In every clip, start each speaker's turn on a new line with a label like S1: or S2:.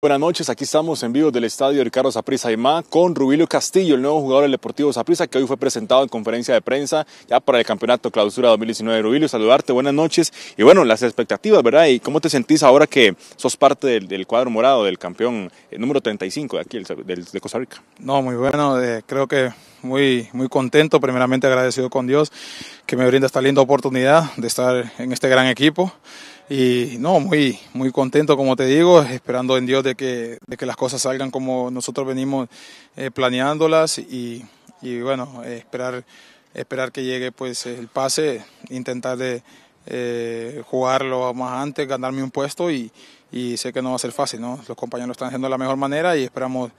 S1: Buenas noches, aquí estamos en vivo del estadio Ricardo y más con Rubilio Castillo, el nuevo jugador del Deportivo Zaprisa, que hoy fue presentado en conferencia de prensa ya para el campeonato clausura 2019. Rubilio, saludarte, buenas noches. Y bueno, las expectativas, ¿verdad? ¿Y cómo te sentís ahora que sos parte del, cuadro morado, del campeón eh, número 35 de aquí, del, de Costa Rica?
S2: No, muy bueno, eh, creo que muy, muy contento, primeramente agradecido con Dios que me brinda esta linda oportunidad de estar en este gran equipo. Y no, muy, muy contento, como te digo, esperando en Dios de que, de que las cosas salgan como nosotros venimos eh, planeándolas y, bueno, esperar, esperar que llegue pues el pase, intentar de eh, jugarlo más antes, ganarme un puesto y, y, sé que no va a ser fácil, ¿no? Los compañeros lo están haciendo de la mejor manera y esperamos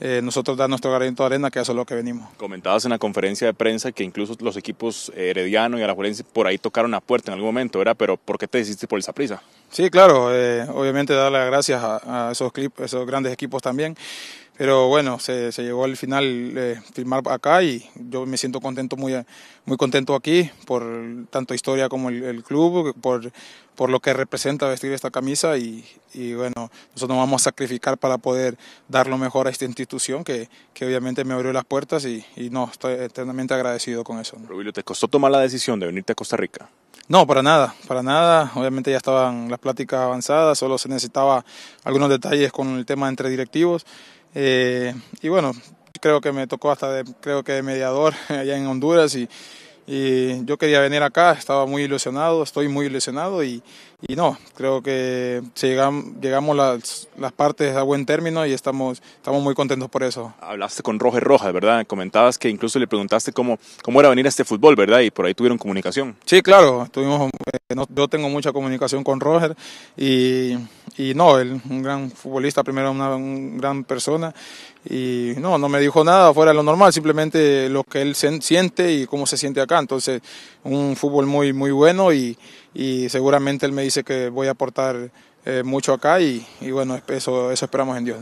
S2: eh, nosotros dar nuestro granito de arena, que eso es lo que venimos.
S1: Comentabas en la conferencia de prensa que incluso los equipos Herediano y Alajuelense por ahí tocaron la puerta en algún momento, ¿verdad? Pero ¿por qué te hiciste por esa prisa?
S2: Sí, claro, eh, obviamente darle las gracias a, esos, esos grandes equipos también pero bueno, se, llegó al final eh, firmar acá y yo me siento contento, muy, muy contento aquí por tanto historia como el, club, por, lo que representa vestir esta camisa y, bueno, nosotros nos vamos a sacrificar para poder dar lo mejor a esta institución que, obviamente me abrió las puertas y, no,
S1: estoy eternamente agradecido con eso. ¿te costó tomar la decisión de venirte a Costa Rica?
S2: No, para nada, para nada. Obviamente ya estaban las pláticas avanzadas, solo se necesitaba algunos detalles con el tema entre directivos. Eh, y bueno, creo que me tocó hasta de, creo que de mediador allá en Honduras y, y yo quería venir acá, estaba muy ilusionado, estoy muy ilusionado y, y no, creo que llegamos las, partes a buen término y estamos, estamos muy contentos por eso.
S1: Hablaste con Roger Rojas, ¿verdad? Comentabas que incluso le preguntaste cómo, cómo era venir a este fútbol, ¿verdad? Y por ahí tuvieron comunicación. Sí, claro,
S2: eh, yo tengo mucha comunicación con Roger y, no, él, un gran futbolista, primero una gran persona y no, no me dijo nada fuera de lo normal, simplemente lo que él siente y cómo se siente acá. Entonces, un fútbol muy, muy bueno y y seguramente él me dice que voy a aportar eh, mucho acá y, bueno, eso, eso esperamos en Dios.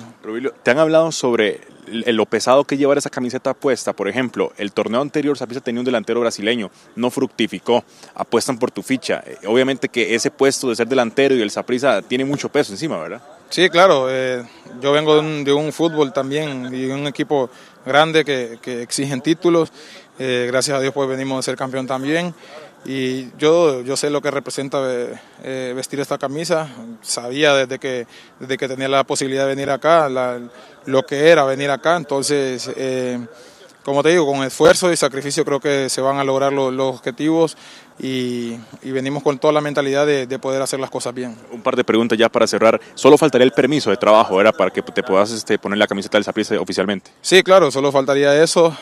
S1: te han hablado sobre lo pesado que llevar esa camiseta puesta. Por ejemplo, el torneo anterior Zapisa tenía un delantero brasileño, no fructificó, apuestan por tu ficha. Eh, obviamente que ese puesto de ser delantero y el saprissa tiene mucho peso encima, ¿verdad?
S2: Sí, claro. Eh, yo vengo de un, fútbol también y un equipo grande que, exigen títulos. gracias a Dios pues venimos a ser campeón también y yo, yo sé lo que representa eh, eh, vestir esta camisa, sabía desde que, desde que tenía la posibilidad de venir acá, lo que era venir acá, entonces, eh, como te digo, con esfuerzo y sacrificio creo que se van a lograr los objetivos y, venimos con toda la mentalidad de, poder hacer las cosas bien.
S1: Un par de preguntas ya para cerrar, solo faltaría el permiso de trabajo, ¿era para que te puedas este, poner la camiseta del Zapriza oficialmente?
S2: Sí, claro, solo faltaría eso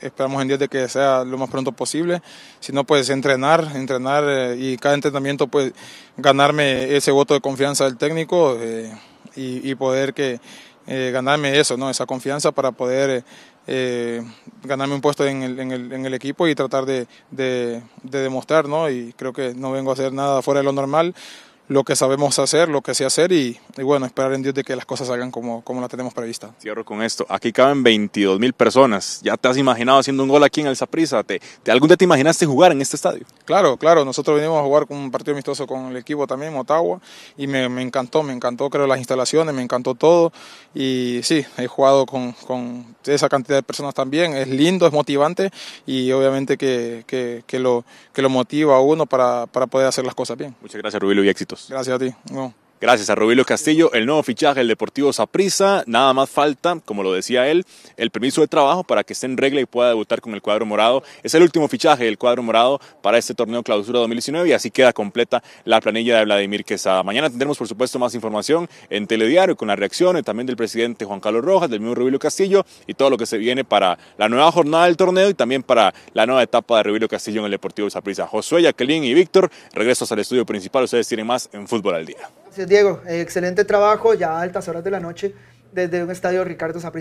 S2: esperamos en 10 de que sea lo más pronto posible, si no pues entrenar, entrenar eh, y cada entrenamiento pues ganarme ese voto de confianza del técnico eh, y, poder que eh, ganarme eso, ¿no? esa confianza para poder ganarme un puesto en el, en el, en el equipo y tratar de, de demostrar, ¿no? y creo que no vengo a hacer nada fuera de lo normal, lo que sabemos hacer, lo que sé hacer y, bueno, esperar en Dios de que las cosas salgan como, como las tenemos previstas.
S1: Cierro con esto. Aquí caben 22 mil personas. ¿Ya te has imaginado haciendo un gol aquí en el Zaprisa. te, algún día te imaginaste jugar en este estadio?
S2: Claro, claro. Nosotros venimos a jugar con un partido amistoso con el equipo también, Motagua, y me, encantó, me encantó, creo, las instalaciones, me encantó todo. Y sí, he jugado con, esa cantidad de personas también. Es lindo, es motivante y obviamente que, lo, que lo motiva a uno para, para poder hacer las cosas bien.
S1: Muchas gracias, Rubilo, y éxitos. Gracias a ti. Gracias a Rubilo Castillo, el nuevo fichaje del Deportivo Saprissa, nada más falta, como lo decía él, el permiso de trabajo para que esté en regla y pueda debutar con el cuadro morado. Es el último fichaje del cuadro morado para este torneo clausura 2019 y así queda completa la planilla de Vladimir Quesada. Mañana tendremos, por supuesto, más información en Telediario con las reacciones también del presidente Juan Carlos Rojas, del mismo Rubilo Castillo y todo lo que se viene para la nueva jornada del torneo y también para la nueva etapa de Rubilo Castillo en el Deportivo Saprissa. Josué, Jacqueline y Víctor, regresos al estudio principal. Ustedes tienen más en Fútbol al Día.
S2: Diego, eh, excelente trabajo ya a altas horas de la noche desde un estadio Ricardo Zapri.